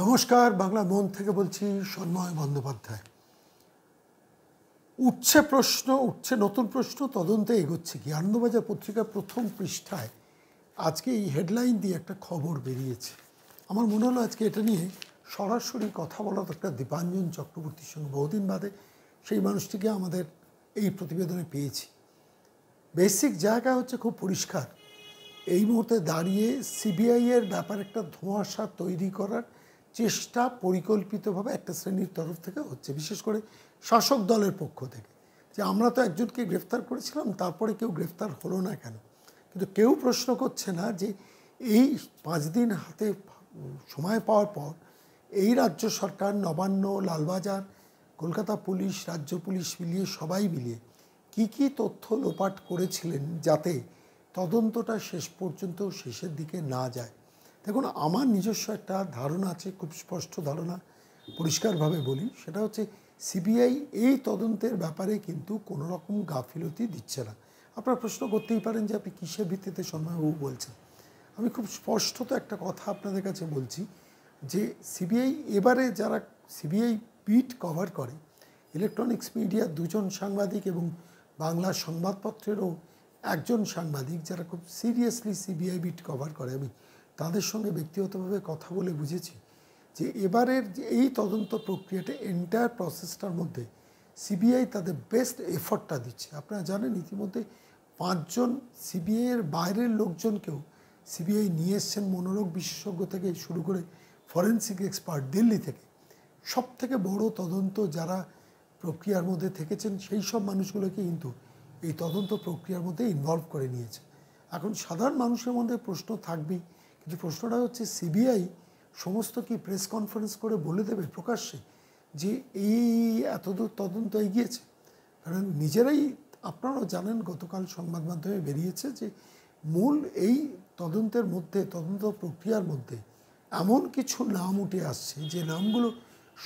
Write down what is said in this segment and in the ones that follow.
নমস্কার বাংলা মন থেকে বলছি সন্ময় বন্দ্যোপাধ্যায় উঠছে প্রশ্ন উঠছে নতুন প্রশ্ন তদন্তে এগোচ্ছে কি আনন্দবাজার পত্রিকার প্রথম পৃষ্ঠায় আজকে এই হেডলাইন দিয়ে একটা খবর বেরিয়েছে আমার মনে হলো আজকে এটা নিয়ে সরাসরি কথা বলা একটা দীপাঞ্জন চক্রবর্তীর সঙ্গে বহুদিন বাদে সেই মানুষটিকে আমাদের এই প্রতিবেদনে পেয়েছি বেসিক জায়গা হচ্ছে খুব পরিষ্কার এই মুহূর্তে দাঁড়িয়ে সিবিআইয়ের ব্যাপার একটা ধোঁয়াশা তৈরি করার চেষ্টা পরিকল্পিতভাবে একটা শ্রেণীর তরফ থেকে হচ্ছে বিশেষ করে শাসক দলের পক্ষ থেকে যে আমরা তো একজনকে গ্রেফতার করেছিলাম তারপরে কেউ গ্রেফতার হলো না কেন কিন্তু কেউ প্রশ্ন করছে না যে এই পাঁচ দিন হাতে সময় পাওয়ার পর এই রাজ্য সরকার নবান্ন লালবাজার কলকাতা পুলিশ রাজ্য পুলিশ মিলিয়ে সবাই মিলিয়ে কি কি তথ্য লোপাট করেছিলেন যাতে তদন্তটা শেষ পর্যন্ত শেষের দিকে না যায় দেখুন আমার নিজস্ব একটা ধারণা আছে খুব স্পষ্ট ধারণা পরিষ্কারভাবে বলি সেটা হচ্ছে সিবিআই এই তদন্তের ব্যাপারে কিন্তু কোনো রকম গাফিলতি দিচ্ছে না আপনারা প্রশ্ন করতেই পারেন যে আপনি কিসের ভিত্তিতে সন্ময়বাবু বলছেন আমি খুব স্পষ্টত একটা কথা আপনাদের কাছে বলছি যে সিবিআই এবারে যারা সিবিআই পিট কভার করে ইলেকট্রনিক্স মিডিয়া দুজন সাংবাদিক এবং বাংলা সংবাদপত্রেরও একজন সাংবাদিক যারা খুব সিরিয়াসলি সিবিআই বিট কভার করে আমি তাদের সঙ্গে ব্যক্তিগতভাবে কথা বলে বুঝেছি যে এবারের এই তদন্ত প্রক্রিয়াটা এন্টায়ার প্রসেসটার মধ্যে সিবিআই তাদের বেস্ট এফর্টটা দিচ্ছে আপনারা জানেন ইতিমধ্যে পাঁচজন সিবিআইয়ের বাইরের লোকজনকেও সিবিআই নিয়ে এসছেন মনোরোগ বিশেষজ্ঞ থেকে শুরু করে ফরেন্সিক এক্সপার্ট দিল্লি থেকে সব থেকে বড় তদন্ত যারা প্রক্রিয়ার মধ্যে থেকেছেন সেই সব মানুষগুলোকে কিন্তু এই তদন্ত প্রক্রিয়ার মধ্যে ইনভলভ করে নিয়েছে এখন সাধারণ মানুষের মধ্যে প্রশ্ন থাকবেই কিন্তু প্রশ্নটা হচ্ছে সিবিআই সমস্ত কি প্রেস কনফারেন্স করে বলে দেবে প্রকাশ্যে যে এই এতদূর তদন্ত এগিয়েছে কারণ নিজেরাই আপনারাও জানেন গতকাল সংবাদ মাধ্যমে বেরিয়েছে যে মূল এই তদন্তের মধ্যে তদন্ত প্রক্রিয়ার মধ্যে এমন কিছু নাম উঠে আসছে যে নামগুলো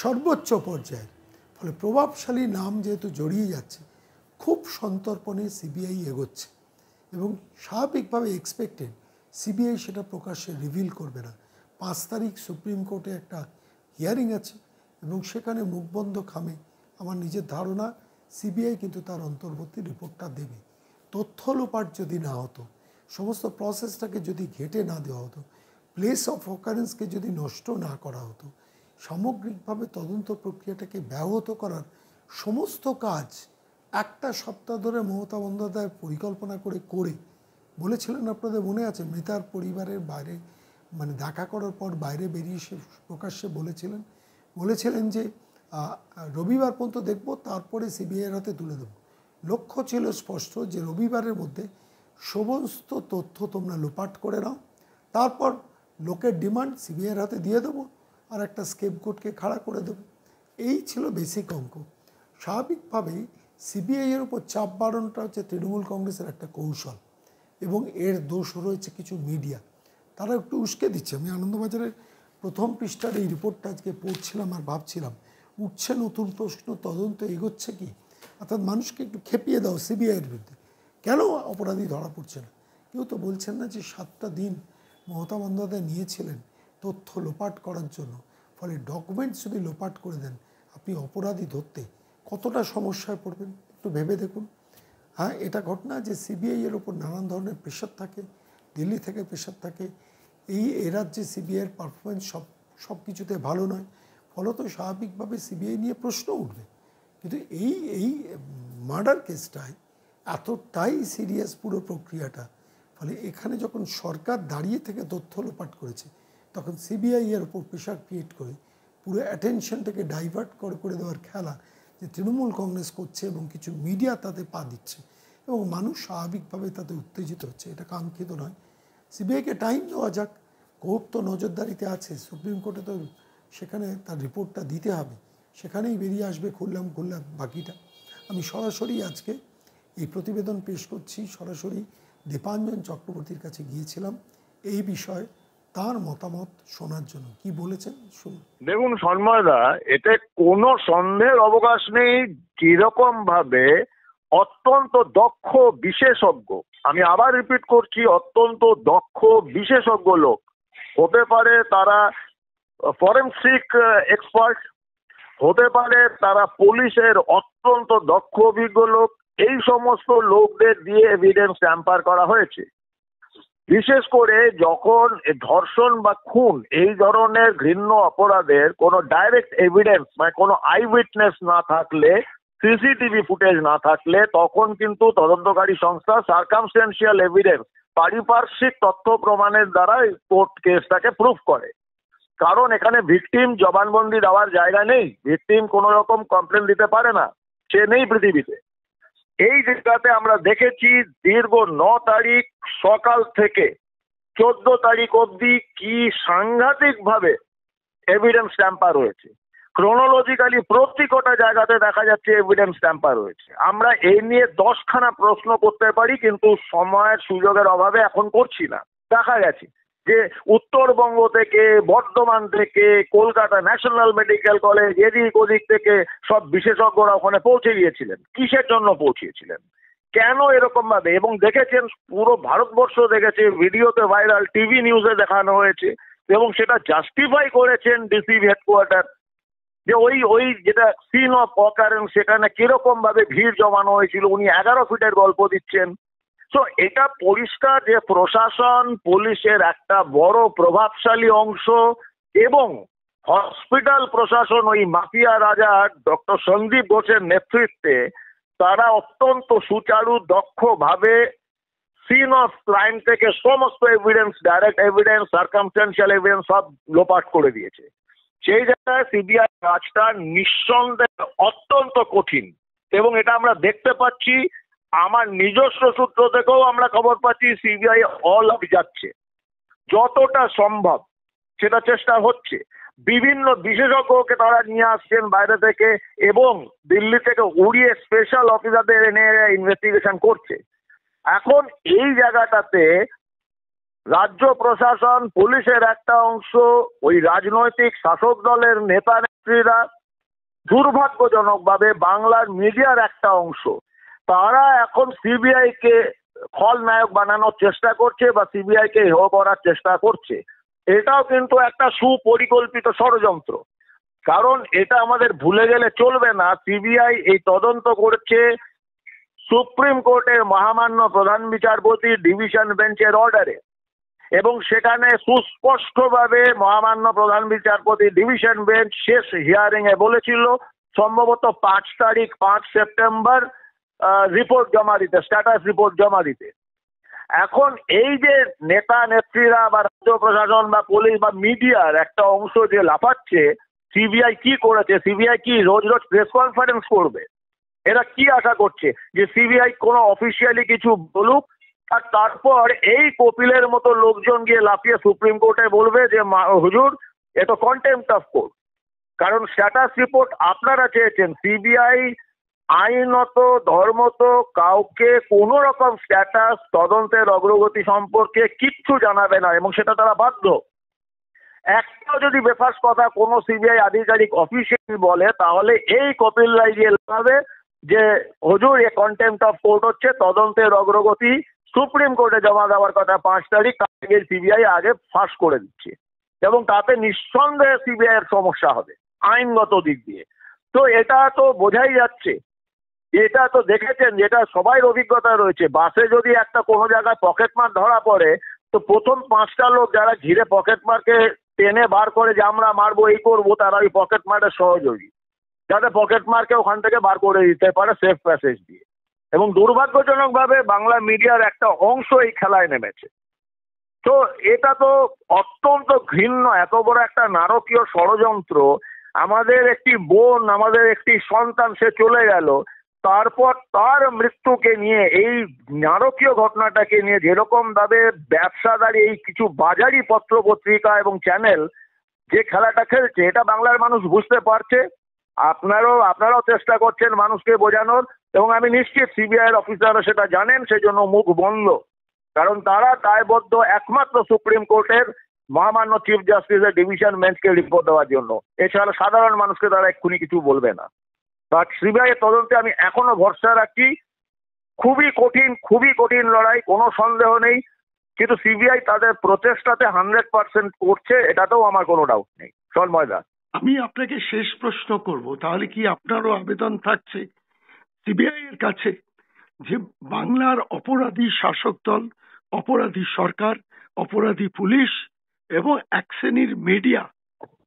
সর্বোচ্চ পর্যায়ের ফলে প্রভাবশালী নাম যেহেতু জড়িয়ে যাচ্ছে খুব সন্তর্পণে সিবিআই এগোচ্ছে এবং স্বাভাবিকভাবে এক্সপেক্টেড সিবিআই সেটা প্রকাশ্যে রিভিল করবে না পাঁচ তারিখ সুপ্রিম কোর্টে একটা হিয়ারিং আছে এবং সেখানে মুখবন্ধ খামে আমার নিজের ধারণা সিবিআই কিন্তু তার অন্তর্বর্তী রিপোর্টটা দেবে তথ্য লোপাট যদি না হতো সমস্ত প্রসেসটাকে যদি ঘেটে না দেওয়া হতো প্লেস অফ অকারেন্সকে যদি নষ্ট না করা হতো সামগ্রিকভাবে তদন্ত প্রক্রিয়াটাকে ব্যাহত করার সমস্ত কাজ একটা সপ্তাহ ধরে মমতা বন্দ্যোপাধ্যায় পরিকল্পনা করে করে বলেছিলেন আপনাদের মনে আছে মৃতার পরিবারের বাইরে মানে দেখা করার পর বাইরে বেরিয়ে সে প্রকাশ্যে বলেছিলেন বলেছিলেন যে রবিবার পর্যন্ত দেখব তারপরে সিবিআইয়ের হাতে তুলে দেব লক্ষ্য ছিল স্পষ্ট যে রবিবারের মধ্যে সমস্ত তথ্য তোমরা লোপাট করে নাও তারপর লোকের ডিমান্ড সিবিআইয়ের হাতে দিয়ে দেবো আর একটা স্কেপ কোর্টকে খাড়া করে দেবো এই ছিল বেসিক অঙ্ক স্বাভাবিকভাবেই সিবিআইয়ের উপর চাপ বাড়ানোটা হচ্ছে তৃণমূল কংগ্রেসের একটা কৌশল এবং এর দোষ রয়েছে কিছু মিডিয়া তারা একটু উস্কে দিচ্ছে আমি আনন্দবাজারের প্রথম পৃষ্ঠার এই রিপোর্টটা আজকে পড়ছিলাম আর ভাবছিলাম উঠছে নতুন প্রশ্ন তদন্ত এগোচ্ছে কি অর্থাৎ মানুষকে একটু খেপিয়ে দাও সিবিআইয়ের বিরুদ্ধে কেন অপরাধী ধরা পড়ছে না কেউ তো বলছেন না যে সাতটা দিন মমতা বন্দ্যোপাধ্যায় নিয়েছিলেন তথ্য লোপাট করার জন্য ফলে ডকুমেন্টস যদি লোপাট করে দেন আপনি অপরাধী ধরতে কতটা সমস্যায় পড়বেন একটু ভেবে দেখুন হ্যাঁ এটা ঘটনা যে সিবিআই এর উপর নানান ধরনের প্রেশার থাকে দিল্লি থেকে প্রেশার থাকে এই এরাজ্যে সিবিআইয়ের পারফরমেন্স সব সব কিছুতে ভালো নয় ফলত স্বাভাবিকভাবে সিবিআই নিয়ে প্রশ্ন উঠবে কিন্তু এই এই মার্ডার কেসটায় এতটাই সিরিয়াস পুরো প্রক্রিয়াটা ফলে এখানে যখন সরকার দাঁড়িয়ে থেকে তথ্য লোপাট করেছে তখন সিবিআই এর উপর প্রেশার ক্রিয়েট করে পুরো অ্যাটেনশনটাকে ডাইভার্ট করে করে দেওয়ার খেলা যে তৃণমূল কংগ্রেস করছে এবং কিছু মিডিয়া তাতে পা দিচ্ছে এবং মানুষ স্বাভাবিকভাবে তাতে উত্তেজিত হচ্ছে এটা কাঙ্ক্ষিত নয় সিবিআইকে টাইম দেওয়া যাক কোর্ট তো নজরদারিতে আছে সুপ্রিম কোর্টে তো সেখানে তার রিপোর্টটা দিতে হবে সেখানেই বেরিয়ে আসবে খুললাম খুললাম বাকিটা আমি সরাসরি আজকে এই প্রতিবেদন পেশ করছি সরাসরি দীপাঞ্জন চক্রবর্তীর কাছে গিয়েছিলাম এই বিষয়ে তার মতামত শোনার জন্য কি বলেছেন শুনুন দেখুন সন্ময়দা এতে কোনো সন্দেহের অবকাশ নেই যেরকম ভাবে অত্যন্ত দক্ষ বিশেষজ্ঞ আমি আবার রিপিট করছি অত্যন্ত দক্ষ বিশেষজ্ঞ লোক হতে পারে তারা ফরেন্সিক এক্সপার্ট uh, হতে পারে তারা পুলিশের অত্যন্ত দক্ষ অভিজ্ঞ লোক এই সমস্ত লোকদের দিয়ে এভিডেন্স ট্যাম্পার করা হয়েছে বিশেষ করে যখন ধর্ষণ বা খুন এই ধরনের ঘৃণ্য অপরাধের কোনো ডাইরেক্ট এভিডেন্স মানে কোনো আই উইটনেস না থাকলে সিসিটিভি ফুটেজ না থাকলে তখন কিন্তু তদন্তকারী সংস্থা সার্কামস্টেন্সিয়াল এভিডেন্স পারিপার্শ্বিক তথ্য প্রমাণের দ্বারা কোর্ট কেসটাকে প্রুফ করে কারণ এখানে ভিকটিম জবানবন্দি দেওয়ার জায়গা নেই ভিকটিম কোনো রকম কমপ্লেন দিতে পারে না সে নেই পৃথিবীতে এই জায়গাতে আমরা দেখেছি দীর্ঘ ন তারিখ সকাল থেকে চোদ্দ তারিখ অবধি কি সাংঘাতিকভাবে এভিডেন্স ট্যাম্পার রয়েছে ক্রোনোলজিক্যালি প্রতি কটা জায়গাতে দেখা যাচ্ছে এভিডেন্স ট্যাম্পার রয়েছে আমরা এই নিয়ে দশখানা প্রশ্ন করতে পারি কিন্তু সময়ের সুযোগের অভাবে এখন করছি না দেখা গেছে যে উত্তরবঙ্গ থেকে বর্ধমান থেকে কলকাতা ন্যাশনাল মেডিকেল কলেজ এদিক ওদিক থেকে সব বিশেষজ্ঞরা ওখানে পৌঁছে গিয়েছিলেন কিসের জন্য পৌঁছিয়েছিলেন কেন এরকম ভাবে এবং দেখেছেন পুরো ভারতবর্ষ দেখেছে ভিডিওতে ভাইরাল টিভি নিউজে দেখানো হয়েছে এবং সেটা জাস্টিফাই করেছেন ডিসিবি হেডকোয়ার্টার যে ওই ওই যেটা সিন অফ অকারেন্স সেখানে কিরকম ভাবে ভিড় জমানো হয়েছিল উনি এগারো ফিটের গল্প দিচ্ছেন তো এটা পরিষ্কার যে প্রশাসন পুলিশের একটা বড় প্রভাবশালী অংশ এবং হসপিটাল প্রশাসন ওই মাফিয়া রাজা ডক্টর সন্দীপ ঘোষের নেতৃত্বে তারা অত্যন্ত সুচারু দক্ষভাবে সিন অফ ক্রাইম থেকে সমস্ত evidence direct evidence circumstantial evidence সব লোপাট করে দিয়েছে সেই জায়গায় সিবিআই কাজটা নিঃসন্দেহে অত্যন্ত কঠিন এবং এটা আমরা দেখতে পাচ্ছি আমার নিজস্ব সূত্র থেকেও আমরা খবর পাচ্ছি সিবিআই অল অফ যাচ্ছে যতটা সম্ভব সেটা চেষ্টা হচ্ছে বিভিন্ন বিশেষজ্ঞকে তারা নিয়ে আসছেন বাইরে থেকে এবং দিল্লি থেকে উড়িয়ে স্পেশাল অফিসারদের এনে ইনভেস্টিগেশন করছে এখন এই জায়গাটাতে রাজ্য প্রশাসন পুলিশের একটা অংশ ওই রাজনৈতিক শাসক দলের নেতা নেত্রীরা দুর্ভাগ্যজনকভাবে বাংলার মিডিয়ার একটা অংশ তারা এখন সিবিআই কে খলনায়ক বানানোর চেষ্টা করছে বা সিবিআই কে হেয় করার চেষ্টা করছে এটাও কিন্তু একটা সুপরিকল্পিত ষড়যন্ত্র কারণ এটা আমাদের ভুলে গেলে চলবে না সিবিআই এই তদন্ত করছে সুপ্রিম কোর্টের মহামান্য প্রধান বিচারপতি ডিভিশন বেঞ্চের অর্ডারে এবং সেখানে সুস্পষ্টভাবে মহামান্য প্রধান বিচারপতি ডিভিশন বেঞ্চ শেষ হিয়ারিং এ বলেছিল সম্ভবত পাঁচ তারিখ পাঁচ সেপ্টেম্বর রিপোর্ট জমা দিতে স্ট্যাটাস রিপোর্ট জমা দিতে এখন এই যে নেতা নেত্রীরা বা রাজ্য প্রশাসন বা পুলিশ বা মিডিয়ার একটা অংশ যে লাফাচ্ছে সিবিআই কি করেছে সিবিআই কি রোজ রোজ প্রেস কনফারেন্স করবে এরা কি আশা করছে যে সিবিআই কোনো অফিসিয়ালি কিছু বলুক আর তারপর এই কপিলের মতো লোকজন গিয়ে লাফিয়ে সুপ্রিম কোর্টে বলবে যে হুজুর এ তো কন্টেম্প অফ কোর্ট কারণ স্ট্যাটাস রিপোর্ট আপনারা চেয়েছেন সিবিআই আইনত ধর্মত কাউকে কোন রকম স্ট্যাটাস তদন্তের অগ্রগতি সম্পর্কে কিচ্ছু জানাবে না এবং সেটা তারা বাধ্য একটাও যদি বেফাস কথা কোনো সিবিআই আধিকারিক অফিসিয়াল বলে তাহলে এই কপিল রায় গিয়ে লাগাবে যে হজুর এ কন্টেম্প অফ কোর্ট হচ্ছে তদন্তের অগ্রগতি সুপ্রিম কোর্টে জমা দেওয়ার কথা পাঁচ তারিখ তার সিবিআই আগে ফাঁস করে দিচ্ছে এবং তাতে নিঃসন্দেহে সিবিআই এর সমস্যা হবে আইনগত দিক দিয়ে তো এটা তো বোঝাই যাচ্ছে এটা তো দেখেছেন যেটা সবাই অভিজ্ঞতা রয়েছে বাসে যদি একটা কোনো জায়গায় পকেট মার ধরা পড়ে তো প্রথম পাঁচটা লোক যারা ঘিরে পকেট মারকে টেনে বার করে যে আমরা মারবো এই করবো তারা ওই পকেট মারের সহযোগী যাতে পকেট মারকে ওখান থেকে বার করে দিতে পারে সেফ প্যাসেজ দিয়ে এবং দুর্ভাগ্যজনকভাবে বাংলা মিডিয়ার একটা অংশ এই খেলায় নেমেছে তো এটা তো অত্যন্ত ঘৃণ্য এত বড় একটা নারকীয় ষড়যন্ত্র আমাদের একটি বোন আমাদের একটি সন্তান সে চলে গেল তারপর তার মৃত্যুকে নিয়ে এই নারকীয় ঘটনাটাকে নিয়ে যেরকম ভাবে ব্যবসাদারি এই কিছু বাজারি পত্র পত্রিকা এবং চ্যানেল যে খেলাটা খেলছে এটা বাংলার মানুষ বুঝতে পারছে আপনারও আপনারাও চেষ্টা করছেন মানুষকে বোঝানোর এবং আমি নিশ্চিত সিবিআই অফিসাররা সেটা জানেন সেজন্য মুখ বন্ধ কারণ তারা দায়বদ্ধ একমাত্র সুপ্রিম কোর্টের মহামান্য চিফ জাস্টিসের ডিভিশন বেঞ্চকে রিপোর্ট দেওয়ার জন্য এছাড়া সাধারণ মানুষকে তারা এক্ষুনি কিছু বলবে না বাট সিবিআই তদন্তে আমি এখনো ভরসা রাখি খুবই কঠিন খুবই কঠিন লড়াই কোনো সন্দেহ নেই কিন্তু সিবিআই তাদের প্রচেষ্টাতে হান্ড্রেড পার্সেন্ট করছে এটাতেও আমার কোনো ডাউট নেই সন্ময় আমি আপনাকে শেষ প্রশ্ন করব তাহলে কি আপনারও আবেদন থাকছে সিবিআই এর কাছে যে বাংলার অপরাধী শাসক দল অপরাধী সরকার অপরাধী পুলিশ এবং এক শ্রেণীর মিডিয়া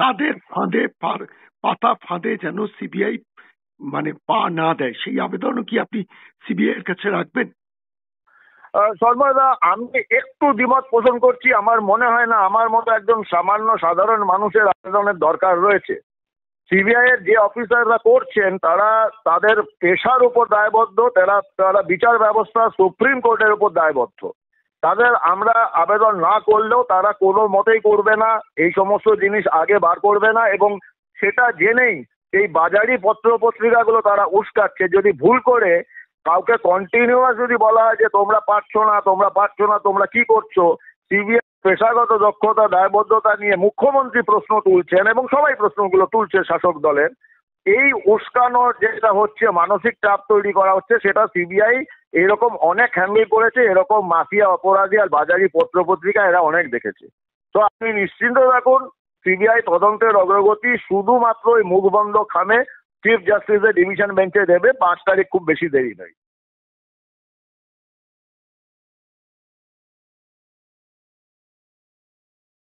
তাদের ফাঁদে পাতা ফাঁদে যেন সিবিআই মানে পা না দেয় সেই আবেদনও কি আপনি সিবিআই এর কাছে রাখবেন শর্মাদা আমি একটু দ্বিমত পোষণ করছি আমার মনে হয় না আমার মতো একজন সামান্য সাধারণ মানুষের আবেদনের দরকার রয়েছে সিবিআই এর যে অফিসাররা করছেন তারা তাদের পেশার উপর দায়বদ্ধ তারা তারা বিচার ব্যবস্থা সুপ্রিম কোর্টের উপর দায়বদ্ধ তাদের আমরা আবেদন না করলেও তারা কোনো মতেই করবে না এই সমস্ত জিনিস আগে বার করবে না এবং সেটা জেনেই এই বাজারি পত্র পত্রিকাগুলো তারা উস্কাচ্ছে যদি ভুল করে কাউকে কন্টিনিউয়াস যদি বলা হয় যে তোমরা পারছো না তোমরা পারছো না তোমরা কি করছো সিবিআই পেশাগত দক্ষতা দায়বদ্ধতা নিয়ে মুখ্যমন্ত্রী প্রশ্ন তুলছেন এবং সবাই প্রশ্নগুলো তুলছে শাসক দলের এই উস্কানো যেটা হচ্ছে মানসিক চাপ তৈরি করা হচ্ছে সেটা সিবিআই এরকম অনেক হ্যান্ডেল করেছে এরকম মাফিয়া অপরাধী আর বাজারি পত্র পত্রিকা এরা অনেক দেখেছে তো আপনি নিশ্চিন্ত থাকুন সিবিআই তদন্তের অগ্রগতি শুধুমাত্র ওই খামে চিফ জাস্টিসের ডিভিশন বেঞ্চে দেবে পাঁচ তারিখ খুব বেশি দেরি নয়